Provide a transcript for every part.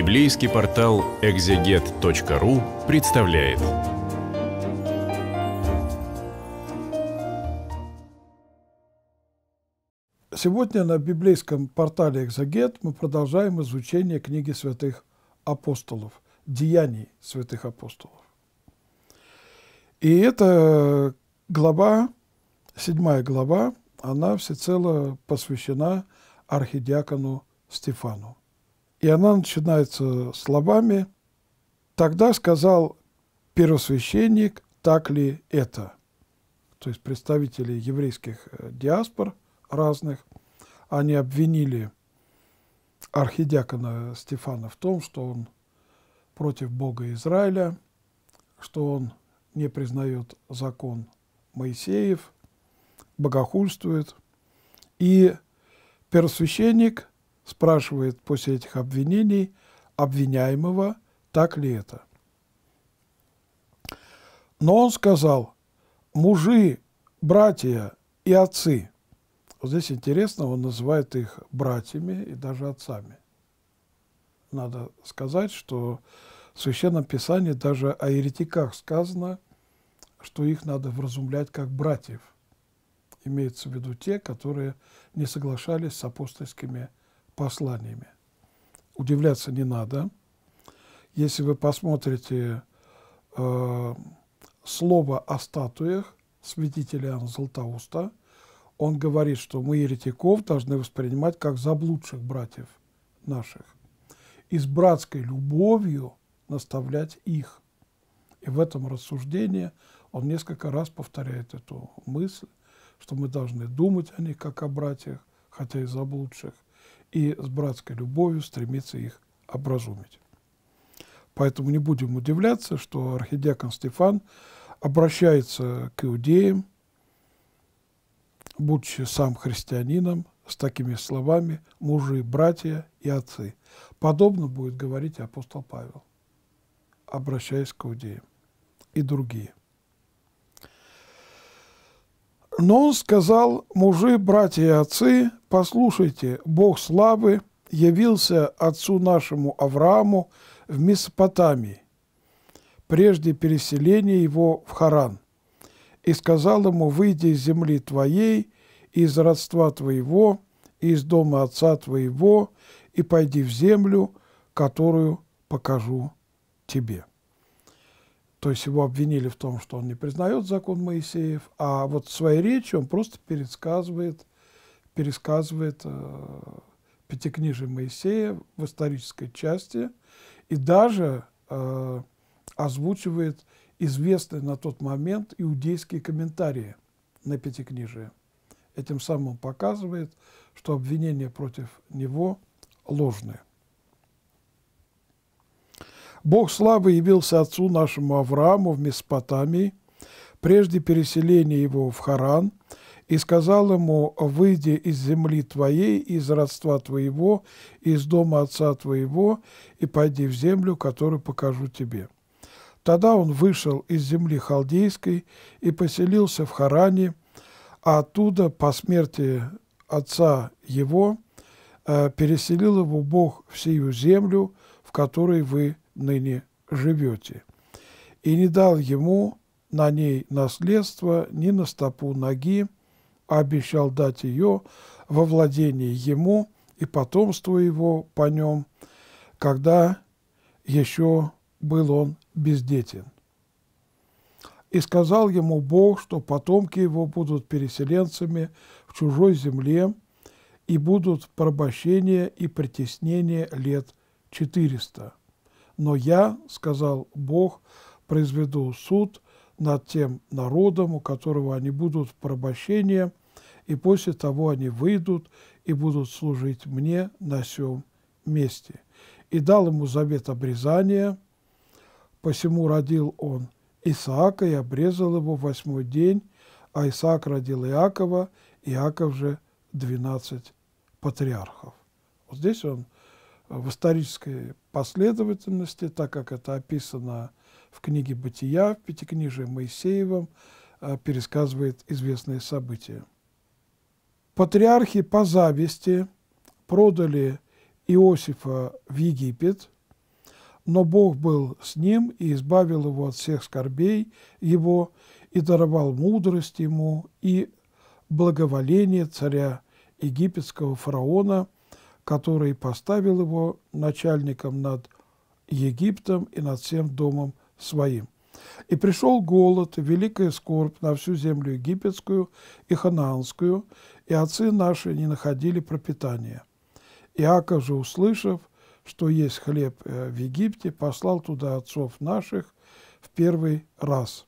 Библейский портал экзегет.ру представляет. Сегодня на библейском портале «Экзегет» мы продолжаем изучение книги святых апостолов, деяний святых апостолов. И эта глава, седьмая глава, она всецело посвящена архидиакону Стефану и она начинается словами «Тогда сказал первосвященник, так ли это?» То есть представители еврейских э, диаспор разных, они обвинили архидиакона Стефана в том, что он против Бога Израиля, что он не признает закон Моисеев, богохульствует. И первосвященник – спрашивает после этих обвинений обвиняемого, так ли это. Но он сказал, мужи, братья и отцы. Вот здесь интересно, он называет их братьями и даже отцами. Надо сказать, что в Священном Писании даже о еретиках сказано, что их надо вразумлять как братьев. Имеется в виду те, которые не соглашались с апостольскими посланиями. Удивляться не надо. Если вы посмотрите э, слово о статуях святителя Иоанна Златоуста, он говорит, что мы еретиков должны воспринимать как заблудших братьев наших и с братской любовью наставлять их. И в этом рассуждении он несколько раз повторяет эту мысль, что мы должны думать о них как о братьях, хотя и заблудших, и с братской любовью стремится их образумить. Поэтому не будем удивляться, что архидиакон Стефан обращается к иудеям, будучи сам христианином, с такими словами «мужи, братья и отцы». Подобно будет говорить апостол Павел, обращаясь к иудеям и другие. Но он сказал «мужи, братья и отцы, послушайте, Бог славы явился отцу нашему Аврааму в Месопотамии, прежде переселения его в Харан, и сказал ему, выйди из земли твоей, из родства твоего, из дома отца твоего, и пойди в землю, которую покажу тебе. То есть его обвинили в том, что он не признает закон Моисеев, а вот своей речью он просто пересказывает – пересказывает э, Пятикнижие Моисея в исторической части и даже э, озвучивает известные на тот момент иудейские комментарии на Пятикнижие. Этим самым показывает, что обвинения против него ложные. Бог славы явился отцу нашему Аврааму в Месопотамии, прежде переселения его в Харан – и сказал ему, «Выйди из земли твоей, из родства твоего, из дома отца твоего, и пойди в землю, которую покажу тебе». Тогда он вышел из земли халдейской и поселился в Харане, а оттуда по смерти отца его э, переселил его Бог в сию землю, в которой вы ныне живете, и не дал ему на ней наследство ни на стопу ноги, обещал дать ее во владение ему и потомству его по нем, когда еще был он бездетен. И сказал ему Бог, что потомки его будут переселенцами в чужой земле и будут порабощение и притеснение лет четыреста. Но я, сказал Бог, произведу суд – над тем народом, у которого они будут в и после того они выйдут и будут служить мне на сём месте. И дал ему завет обрезания, посему родил он Исаака и обрезал его в восьмой день, а Исаак родил Иакова, Иаков же двенадцать патриархов. Вот здесь он в исторической последовательности, так как это описано в книге «Бытия» в Пятикнижии Моисеевом э, пересказывает известные события. Патриархи по зависти продали Иосифа в Египет, но Бог был с ним и избавил его от всех скорбей его, и даровал мудрость ему и благоволение царя египетского фараона, который поставил его начальником над Египтом и над всем домом своим. И пришел голод, великая скорбь на всю землю египетскую и ханаанскую, и отцы наши не находили пропитания. Иаков же, услышав, что есть хлеб э, в Египте, послал туда отцов наших в первый раз.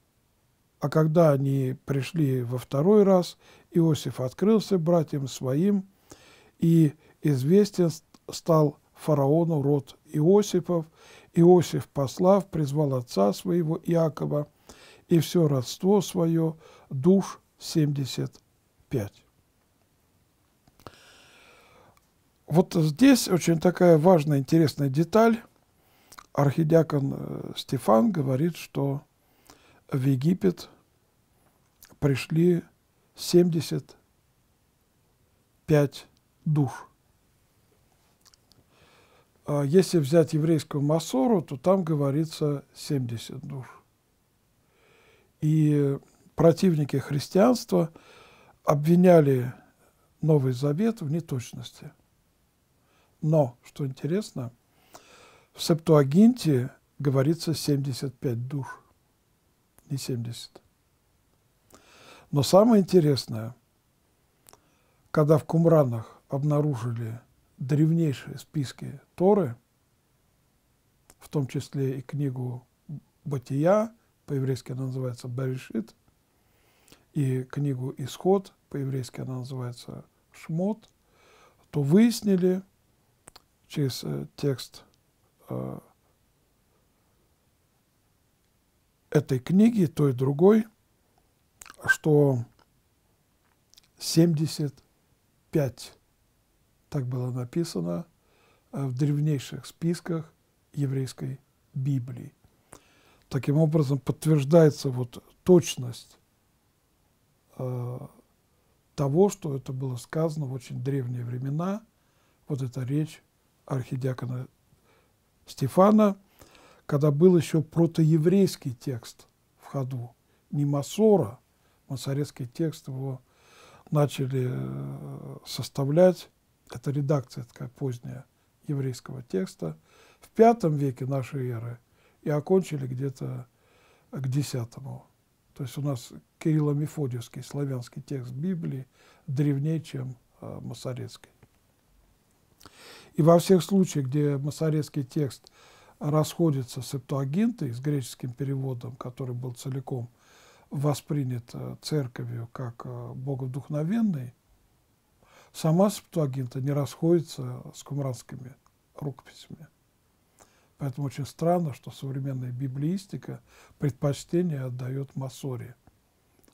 А когда они пришли во второй раз, Иосиф открылся братьям своим, и известен стал фараону род Иосифов, Иосиф, послав, призвал отца своего Иакова и все родство свое, душ 75. Вот здесь очень такая важная, интересная деталь. Архидиакон э, Стефан говорит, что в Египет пришли 75 душ. А если взять еврейскую Масору, то там говорится 70 душ. И противники христианства обвиняли Новый Завет в неточности. Но, что интересно, в Септуагинте говорится 75 душ, не 70. Но самое интересное, когда в Кумранах обнаружили древнейшие списки Торы, в том числе и книгу Бытия, по-еврейски она называется Баришит, и книгу Исход, по-еврейски она называется Шмот, то выяснили через э, текст э, этой книги, той и другой, что 75 так было написано э, в древнейших списках еврейской Библии. Таким образом, подтверждается вот точность э, того, что это было сказано в очень древние времена. Вот эта речь архидиакона Стефана, когда был еще протоеврейский текст в ходу, не Масора, масорецкий текст его начали э, составлять это редакция такая поздняя еврейского текста, в V веке нашей эры и окончили где-то к X. То есть у нас Кирилло-Мефодиевский славянский текст Библии древнее, чем э, а, масорецкий. И во всех случаях, где масорецкий текст расходится с септуагинтой, с греческим переводом, который был целиком воспринят э, церковью как э, боговдухновенный, сама септуагинта не расходится с кумранскими рукописями. Поэтому очень странно, что современная библиистика предпочтение отдает Масоре,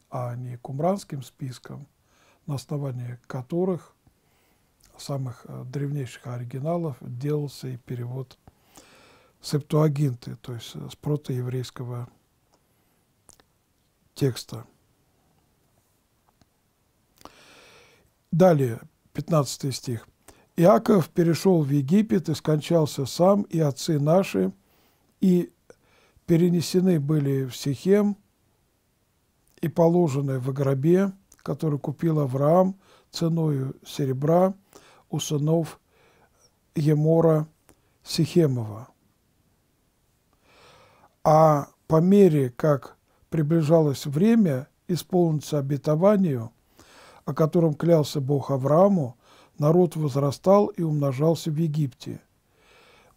а не кумранским спискам, на основании которых самых э, древнейших оригиналов делался и перевод септуагинты, то есть э, с протоеврейского текста. Далее, 15 стих. «Иаков перешел в Египет и скончался сам, и отцы наши, и перенесены были в Сихем и положены в гробе, который купил Авраам ценою серебра у сынов Емора Сихемова. А по мере, как приближалось время исполниться обетованию – о котором клялся Бог Аврааму, народ возрастал и умножался в Египте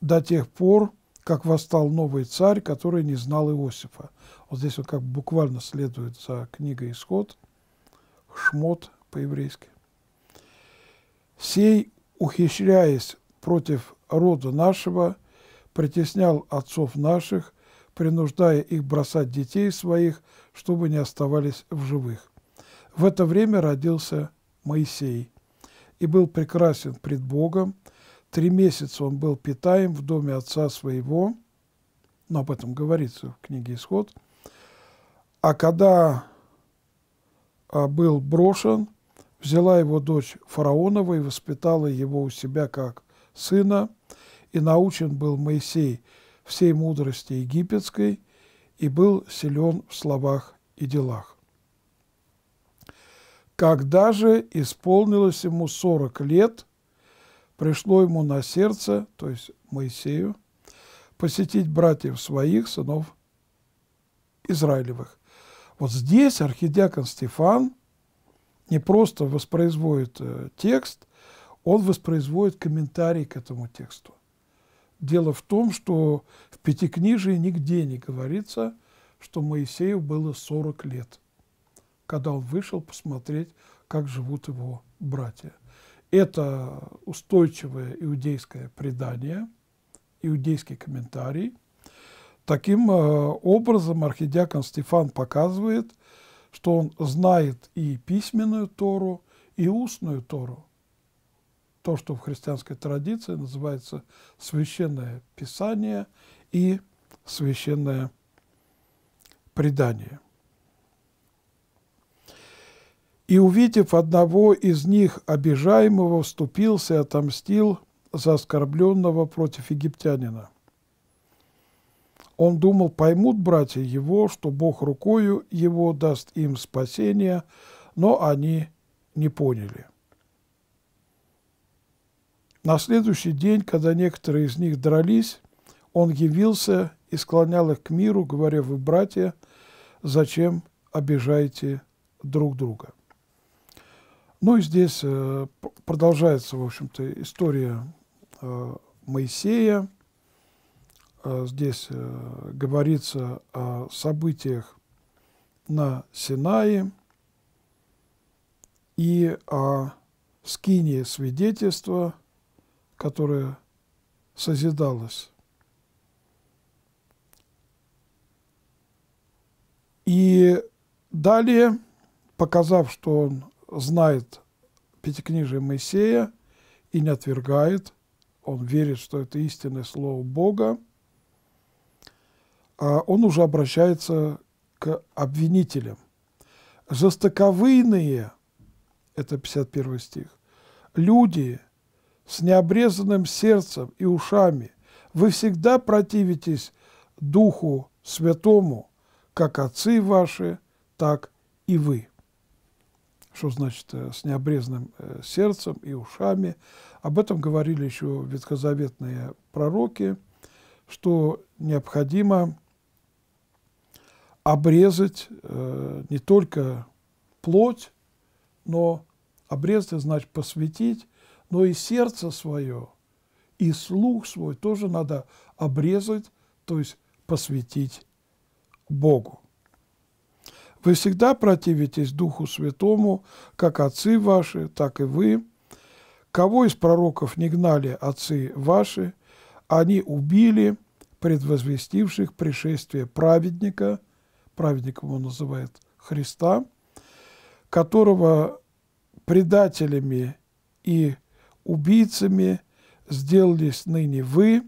до тех пор, как восстал новый царь, который не знал Иосифа. Вот здесь вот как буквально следует за книгой «Исход», «Шмот» по-еврейски. «Сей, ухищряясь против рода нашего, притеснял отцов наших, принуждая их бросать детей своих, чтобы не оставались в живых. В это время родился Моисей и был прекрасен пред Богом. Три месяца он был питаем в доме отца своего, но об этом говорится в книге «Исход». А когда а, был брошен, взяла его дочь фараонова и воспитала его у себя как сына, и научен был Моисей всей мудрости египетской, и был силен в словах и делах. Когда же исполнилось ему 40 лет, пришло ему на сердце, то есть Моисею, посетить братьев своих, сынов Израилевых. Вот здесь архидиакон Стефан не просто воспроизводит э, текст, он воспроизводит комментарий к этому тексту. Дело в том, что в Пятикнижии нигде не говорится, что Моисею было 40 лет – когда он вышел посмотреть, как живут его братья. Это устойчивое иудейское предание, иудейский комментарий. Таким э, образом, архидиакон Стефан показывает, что он знает и письменную Тору, и устную Тору. То, что в христианской традиции называется священное писание и священное предание и, увидев одного из них обижаемого, вступился и отомстил за оскорбленного против египтянина. Он думал, поймут братья его, что Бог рукою его даст им спасение, но они не поняли. На следующий день, когда некоторые из них дрались, он явился и склонял их к миру, говоря, «Вы, братья, зачем обижаете друг друга?» Ну и здесь э, продолжается, в общем-то, история э, Моисея. Э, здесь говорится о событиях на Синае и о скинии свидетельства, которое созидалось. И далее, показав, что он знает Пятикнижие Моисея и не отвергает. Он верит, что это истинное Слово Бога. А он уже обращается к обвинителям. «Жестоковыйные» – это 51 стих – «люди с необрезанным сердцем и ушами, вы всегда противитесь Духу Святому, как отцы ваши, так и вы» что значит э, с необрезанным э, сердцем и ушами. Об этом говорили еще ветхозаветные пророки, что необходимо обрезать э, не только плоть, но обрезать, значит, посвятить, но и сердце свое, и слух свой тоже надо обрезать, то есть посвятить Богу. Вы всегда противитесь Духу Святому, как отцы ваши, так и вы. Кого из пророков не гнали отцы ваши, они убили предвозвестивших пришествие праведника, праведником он называет Христа, которого предателями и убийцами сделались ныне вы,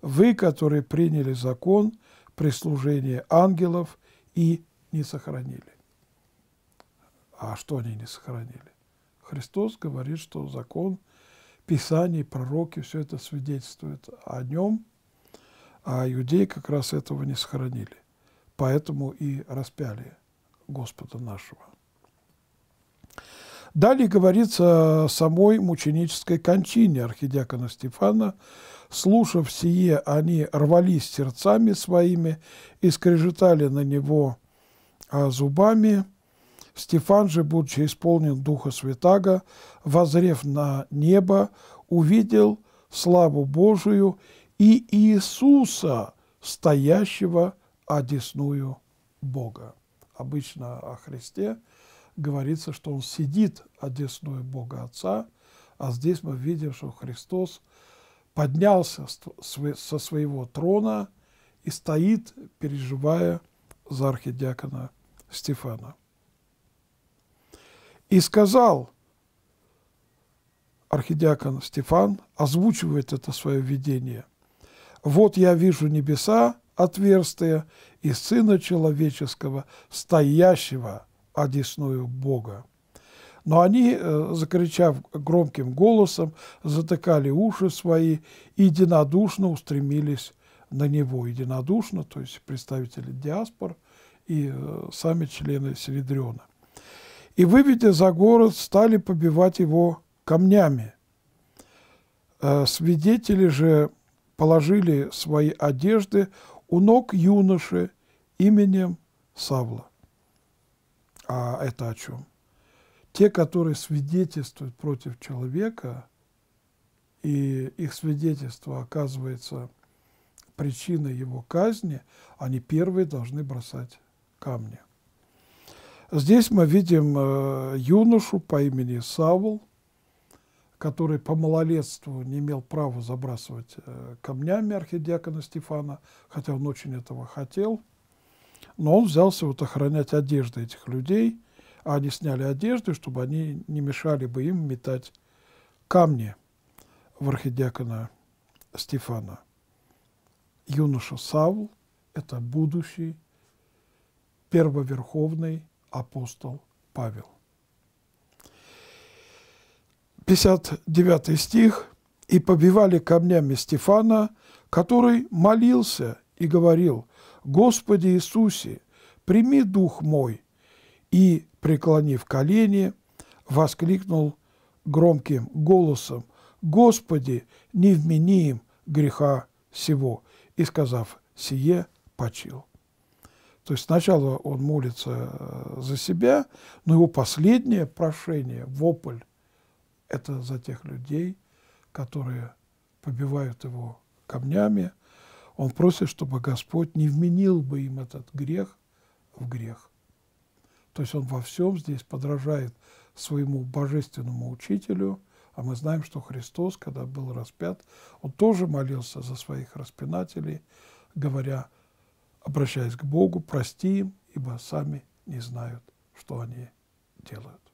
вы, которые приняли закон при служении ангелов и не сохранили. А что они не сохранили? Христос говорит, что закон, Писание, пророки, все это свидетельствует о нем, а иудеи как раз этого не сохранили. Поэтому и распяли Господа нашего. Далее говорится о самой мученической кончине архидиакона Стефана. «Слушав сие, они рвались сердцами своими и скрежетали на него а зубами. Стефан же, будучи исполнен Духа Святаго, возрев на небо, увидел славу Божию и Иисуса, стоящего одесную Бога. Обычно о Христе говорится, что Он сидит одесную Бога Отца, а здесь мы видим, что Христос поднялся со своего трона и стоит, переживая за архидиакона Стефана. И сказал архидиакон Стефан, озвучивает это свое видение, «Вот я вижу небеса, отверстия, и Сына Человеческого, стоящего одесную Бога». Но они, э, закричав громким голосом, затыкали уши свои и единодушно устремились на него. Единодушно, то есть представители диаспор – и э, сами члены Селедриона. И, выведя за город, стали побивать его камнями. Э, свидетели же положили свои одежды у ног юноши именем Савла. А это о чем? Те, которые свидетельствуют против человека, и их свидетельство оказывается причиной его казни, они первые должны бросать камня. Здесь мы видим э, юношу по имени Савл, который по малолетству не имел права забрасывать э, камнями архидиакона Стефана, хотя он очень этого хотел. Но он взялся вот охранять одежды этих людей, а они сняли одежды, чтобы они не мешали бы им метать камни в архидиакона Стефана. Юноша Савл – это будущий первоверховный апостол Павел. 59 стих. «И побивали камнями Стефана, который молился и говорил, «Господи Иисусе, прими дух мой!» И, преклонив колени, воскликнул громким голосом, «Господи, не вмени им греха сего!» И, сказав сие, почил. То есть сначала он молится э, за себя, но его последнее прошение, вопль, это за тех людей, которые побивают его камнями. Он просит, чтобы Господь не вменил бы им этот грех в грех. То есть он во всем здесь подражает своему божественному учителю, а мы знаем, что Христос, когда был распят, он тоже молился за своих распинателей, говоря – обращаясь к Богу, прости им, ибо сами не знают, что они делают.